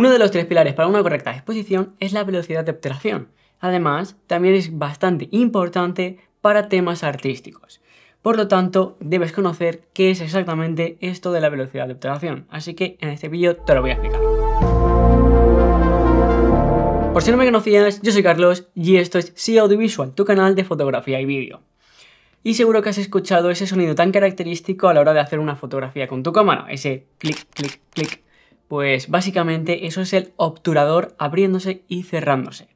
Uno de los tres pilares para una correcta exposición es la velocidad de obturación. Además, también es bastante importante para temas artísticos. Por lo tanto, debes conocer qué es exactamente esto de la velocidad de obturación, así que en este vídeo te lo voy a explicar. Por si no me conocías, yo soy Carlos y esto es Sea Audiovisual, tu canal de fotografía y vídeo. Y seguro que has escuchado ese sonido tan característico a la hora de hacer una fotografía con tu cámara, ese clic, clic, clic. Pues básicamente eso es el obturador abriéndose y cerrándose.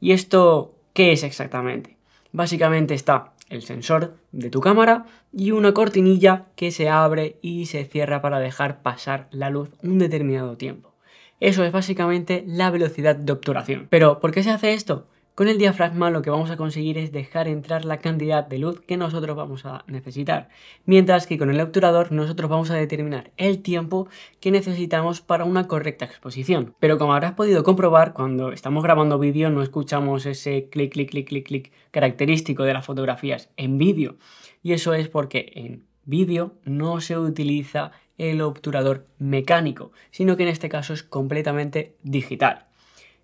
¿Y esto qué es exactamente? Básicamente está el sensor de tu cámara y una cortinilla que se abre y se cierra para dejar pasar la luz un determinado tiempo. Eso es básicamente la velocidad de obturación. Pero, ¿por qué se hace esto? Con el diafragma lo que vamos a conseguir es dejar entrar la cantidad de luz que nosotros vamos a necesitar, mientras que con el obturador nosotros vamos a determinar el tiempo que necesitamos para una correcta exposición. Pero como habrás podido comprobar, cuando estamos grabando vídeo no escuchamos ese clic, clic, clic, clic, clic característico de las fotografías en vídeo. Y eso es porque en vídeo no se utiliza el obturador mecánico, sino que en este caso es completamente digital.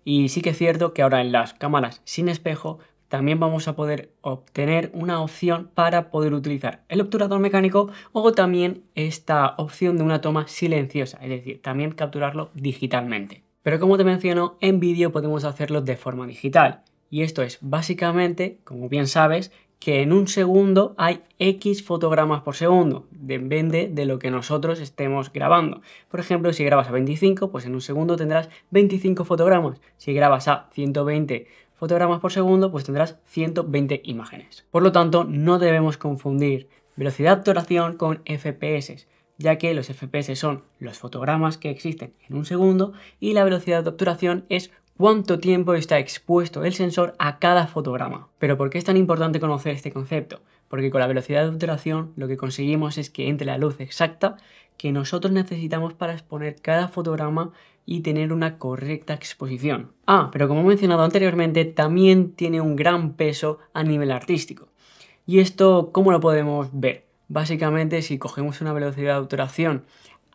Y sí que es cierto que ahora en las cámaras sin espejo también vamos a poder obtener una opción para poder utilizar el obturador mecánico o también esta opción de una toma silenciosa, es decir, también capturarlo digitalmente. Pero como te menciono, en vídeo podemos hacerlo de forma digital. Y esto es básicamente, como bien sabes, que en un segundo hay X fotogramas por segundo, depende de lo que nosotros estemos grabando. Por ejemplo, si grabas a 25, pues en un segundo tendrás 25 fotogramas. Si grabas a 120 fotogramas por segundo, pues tendrás 120 imágenes. Por lo tanto, no debemos confundir velocidad de obturación con FPS, ya que los FPS son los fotogramas que existen en un segundo y la velocidad de obturación es cuánto tiempo está expuesto el sensor a cada fotograma. Pero ¿por qué es tan importante conocer este concepto? Porque con la velocidad de obturación lo que conseguimos es que entre la luz exacta que nosotros necesitamos para exponer cada fotograma y tener una correcta exposición. Ah, pero como he mencionado anteriormente, también tiene un gran peso a nivel artístico. ¿Y esto cómo lo podemos ver? Básicamente, si cogemos una velocidad de obturación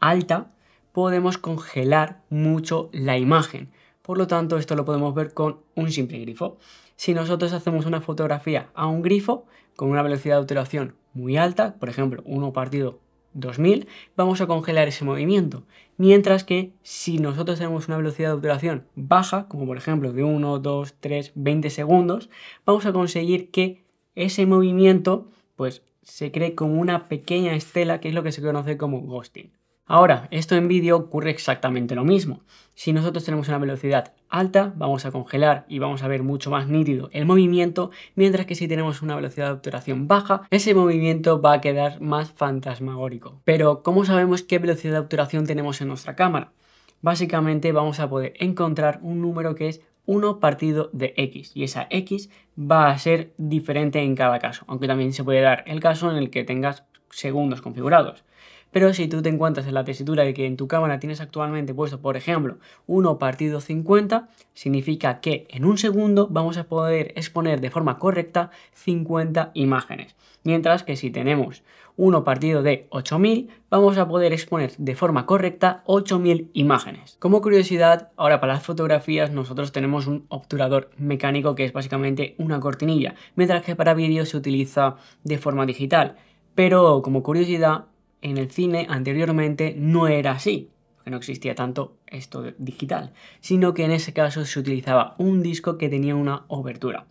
alta, podemos congelar mucho la imagen por lo tanto, esto lo podemos ver con un simple grifo. Si nosotros hacemos una fotografía a un grifo con una velocidad de obturación muy alta, por ejemplo, 1 partido 2000, vamos a congelar ese movimiento. Mientras que si nosotros tenemos una velocidad de obturación baja, como por ejemplo de 1, 2, 3, 20 segundos, vamos a conseguir que ese movimiento pues se cree como una pequeña estela que es lo que se conoce como ghosting. Ahora, esto en vídeo ocurre exactamente lo mismo. Si nosotros tenemos una velocidad alta, vamos a congelar y vamos a ver mucho más nítido el movimiento, mientras que si tenemos una velocidad de obturación baja, ese movimiento va a quedar más fantasmagórico. Pero, ¿cómo sabemos qué velocidad de obturación tenemos en nuestra cámara? Básicamente vamos a poder encontrar un número que es 1 partido de x y esa x va a ser diferente en cada caso, aunque también se puede dar el caso en el que tengas segundos configurados. Pero si tú te encuentras en la tesitura de que en tu cámara tienes actualmente puesto, por ejemplo, 1 partido 50, significa que en un segundo vamos a poder exponer de forma correcta 50 imágenes. Mientras que si tenemos 1 partido de 8000, vamos a poder exponer de forma correcta 8000 imágenes. Como curiosidad, ahora para las fotografías nosotros tenemos un obturador mecánico que es básicamente una cortinilla, mientras que para vídeo se utiliza de forma digital. Pero como curiosidad, en el cine anteriormente no era así, porque no existía tanto esto digital, sino que en ese caso se utilizaba un disco que tenía una obertura.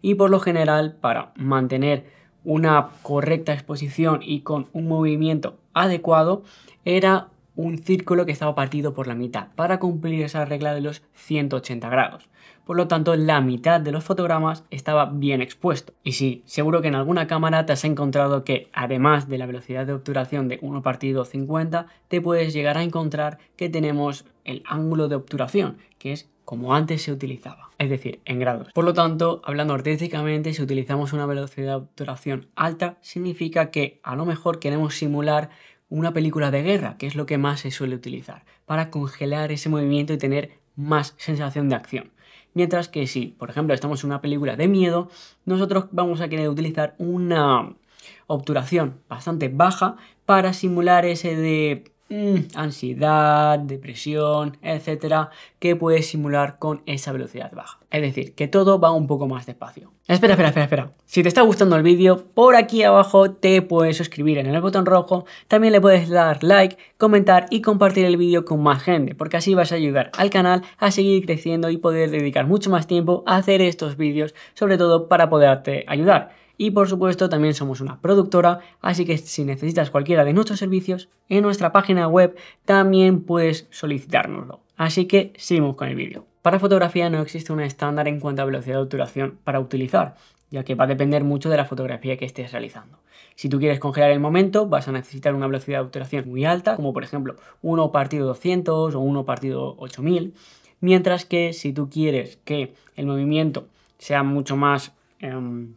Y por lo general, para mantener una correcta exposición y con un movimiento adecuado, era un círculo que estaba partido por la mitad para cumplir esa regla de los 180 grados. Por lo tanto, la mitad de los fotogramas estaba bien expuesto. Y sí, seguro que en alguna cámara te has encontrado que, además de la velocidad de obturación de 1 partido 50, te puedes llegar a encontrar que tenemos el ángulo de obturación, que es como antes se utilizaba, es decir, en grados. Por lo tanto, hablando artísticamente, si utilizamos una velocidad de obturación alta, significa que a lo mejor queremos simular una película de guerra, que es lo que más se suele utilizar, para congelar ese movimiento y tener más sensación de acción. Mientras que si, por ejemplo, estamos en una película de miedo, nosotros vamos a querer utilizar una obturación bastante baja para simular ese de Mm, ansiedad, depresión, etcétera, que puedes simular con esa velocidad baja. Es decir, que todo va un poco más despacio. Espera, espera, espera, espera. Si te está gustando el vídeo, por aquí abajo te puedes suscribir en el botón rojo, también le puedes dar like, comentar y compartir el vídeo con más gente, porque así vas a ayudar al canal a seguir creciendo y poder dedicar mucho más tiempo a hacer estos vídeos, sobre todo para poderte ayudar y por supuesto también somos una productora, así que si necesitas cualquiera de nuestros servicios, en nuestra página web también puedes solicitárnoslo. Así que seguimos con el vídeo. Para fotografía no existe un estándar en cuanto a velocidad de obturación para utilizar, ya que va a depender mucho de la fotografía que estés realizando. Si tú quieres congelar el momento, vas a necesitar una velocidad de obturación muy alta, como por ejemplo 1 partido 200 o 1 partido 8000, mientras que si tú quieres que el movimiento sea mucho más... Em,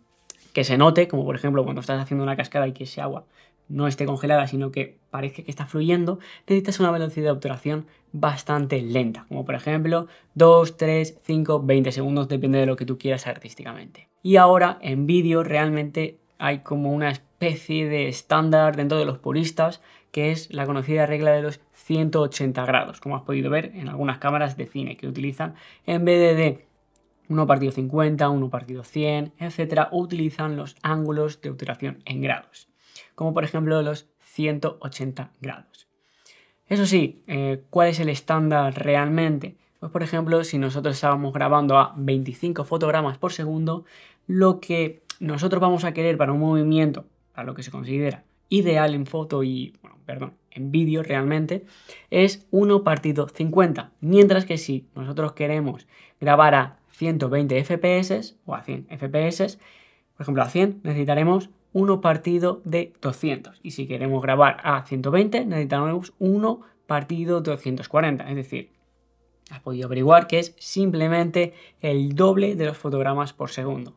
que se note, como por ejemplo cuando estás haciendo una cascada y que ese agua no esté congelada, sino que parece que está fluyendo, necesitas una velocidad de obturación bastante lenta, como por ejemplo 2, 3, 5, 20 segundos, depende de lo que tú quieras artísticamente. Y ahora en vídeo realmente hay como una especie de estándar dentro de los puristas, que es la conocida regla de los 180 grados, como has podido ver en algunas cámaras de cine que utilizan, en vez de 1 partido 50, 1 partido 100, etcétera, utilizan los ángulos de obturación en grados, como por ejemplo los 180 grados. Eso sí, eh, ¿cuál es el estándar realmente? Pues por ejemplo, si nosotros estábamos grabando a 25 fotogramas por segundo, lo que nosotros vamos a querer para un movimiento, para lo que se considera ideal en foto y, bueno, perdón, en vídeo realmente, es 1 partido 50. Mientras que si nosotros queremos grabar a 120 FPS o a 100 FPS. Por ejemplo, a 100 necesitaremos uno partido de 200. Y si queremos grabar a 120, necesitaremos uno partido de 240. Es decir, has podido averiguar que es simplemente el doble de los fotogramas por segundo.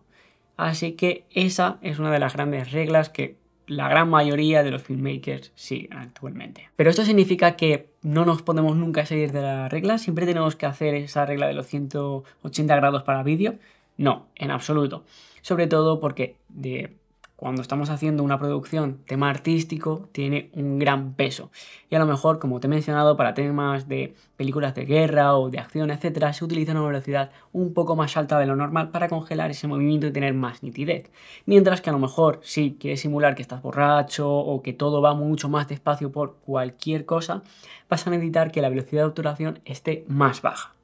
Así que esa es una de las grandes reglas que la gran mayoría de los filmmakers sí actualmente. Pero esto significa que no nos podemos nunca salir de la regla, siempre tenemos que hacer esa regla de los 180 grados para vídeo. No, en absoluto. Sobre todo porque de cuando estamos haciendo una producción, tema artístico tiene un gran peso. Y a lo mejor, como te he mencionado, para temas de películas de guerra o de acción, etcétera, se utiliza una velocidad un poco más alta de lo normal para congelar ese movimiento y tener más nitidez. Mientras que a lo mejor, si quieres simular que estás borracho o que todo va mucho más despacio por cualquier cosa, vas a necesitar que la velocidad de obturación esté más baja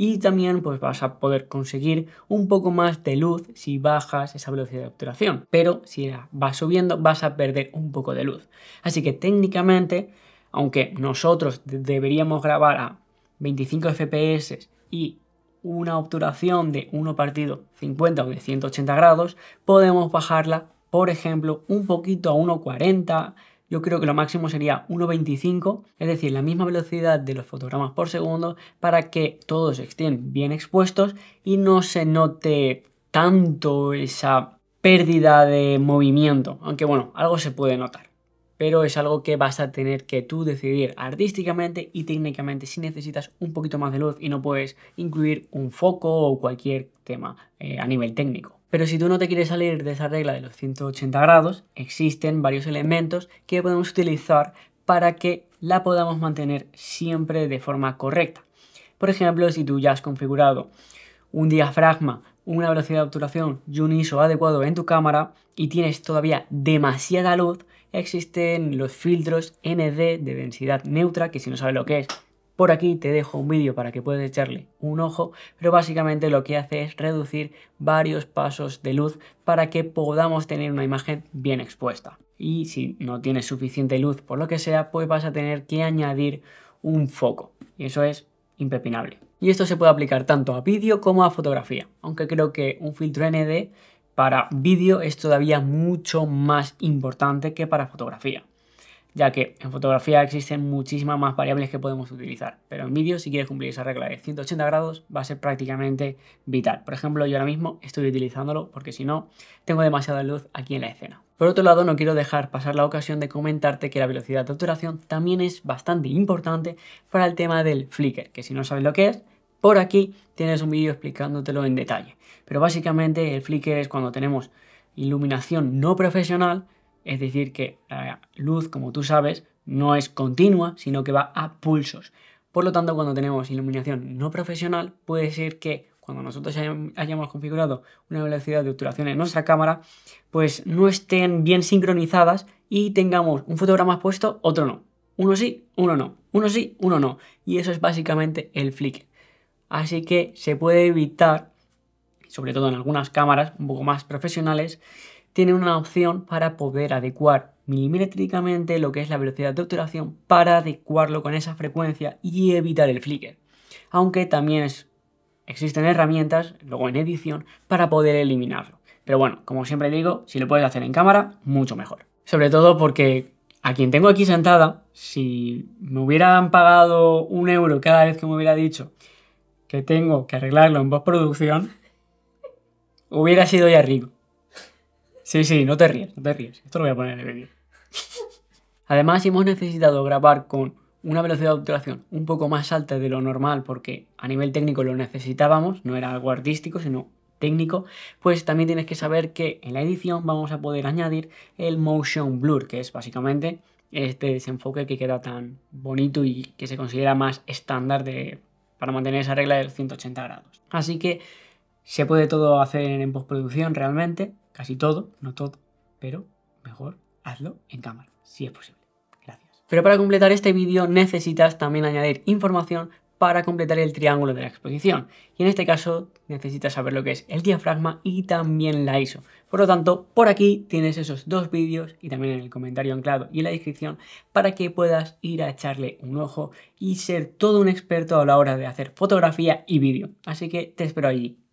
y también pues vas a poder conseguir un poco más de luz si bajas esa velocidad de obturación, pero si la vas subiendo vas a perder un poco de luz. Así que técnicamente, aunque nosotros deberíamos grabar a 25 FPS y una obturación de uno partido 50 o de 180 grados, podemos bajarla, por ejemplo, un poquito a 1,40 yo creo que lo máximo sería 1.25, es decir, la misma velocidad de los fotogramas por segundo para que todos estén bien expuestos y no se note tanto esa pérdida de movimiento, aunque bueno, algo se puede notar. Pero es algo que vas a tener que tú decidir artísticamente y técnicamente si necesitas un poquito más de luz y no puedes incluir un foco o cualquier tema eh, a nivel técnico. Pero si tú no te quieres salir de esa regla de los 180 grados, existen varios elementos que podemos utilizar para que la podamos mantener siempre de forma correcta. Por ejemplo, si tú ya has configurado un diafragma, una velocidad de obturación y un ISO adecuado en tu cámara y tienes todavía demasiada luz, existen los filtros ND de densidad neutra, que si no sabes lo que es, por aquí te dejo un vídeo para que puedas echarle un ojo, pero básicamente lo que hace es reducir varios pasos de luz para que podamos tener una imagen bien expuesta. Y si no tienes suficiente luz por lo que sea, pues vas a tener que añadir un foco. Y eso es impepinable. Y esto se puede aplicar tanto a vídeo como a fotografía, aunque creo que un filtro ND para vídeo es todavía mucho más importante que para fotografía ya que en fotografía existen muchísimas más variables que podemos utilizar, pero en vídeo si quieres cumplir esa regla de 180 grados va a ser prácticamente vital. Por ejemplo, yo ahora mismo estoy utilizándolo porque si no, tengo demasiada luz aquí en la escena. Por otro lado, no quiero dejar pasar la ocasión de comentarte que la velocidad de obturación también es bastante importante para el tema del flicker, que si no sabes lo que es, por aquí tienes un vídeo explicándotelo en detalle. Pero básicamente el flicker es cuando tenemos iluminación no profesional es decir, que la luz, como tú sabes, no es continua, sino que va a pulsos. Por lo tanto, cuando tenemos iluminación no profesional, puede ser que cuando nosotros hayamos configurado una velocidad de obturación en nuestra cámara, pues no estén bien sincronizadas y tengamos un fotograma expuesto, otro no. Uno sí, uno no. Uno sí, uno no. Y eso es básicamente el flick. Así que se puede evitar, sobre todo en algunas cámaras un poco más profesionales, tiene una opción para poder adecuar milimétricamente lo que es la velocidad de obturación para adecuarlo con esa frecuencia y evitar el flicker. Aunque también existen herramientas, luego en edición, para poder eliminarlo. Pero bueno, como siempre digo, si lo puedes hacer en cámara, mucho mejor. Sobre todo porque a quien tengo aquí sentada, si me hubieran pagado un euro cada vez que me hubiera dicho que tengo que arreglarlo en postproducción, hubiera sido ya rico. Sí, sí, no te ríes, no te ríes. Esto lo voy a poner en el vídeo. Además, hemos necesitado grabar con una velocidad de obturación un poco más alta de lo normal porque a nivel técnico lo necesitábamos, no era algo artístico, sino técnico, pues también tienes que saber que en la edición vamos a poder añadir el motion blur, que es básicamente este desenfoque que queda tan bonito y que se considera más estándar para mantener esa regla de 180 grados. Así que se puede todo hacer en postproducción realmente, casi todo, no todo, pero mejor hazlo en cámara, si es posible. Gracias. Pero para completar este vídeo necesitas también añadir información para completar el triángulo de la exposición. Y en este caso necesitas saber lo que es el diafragma y también la ISO. Por lo tanto, por aquí tienes esos dos vídeos y también en el comentario anclado y en la descripción para que puedas ir a echarle un ojo y ser todo un experto a la hora de hacer fotografía y vídeo. Así que te espero allí.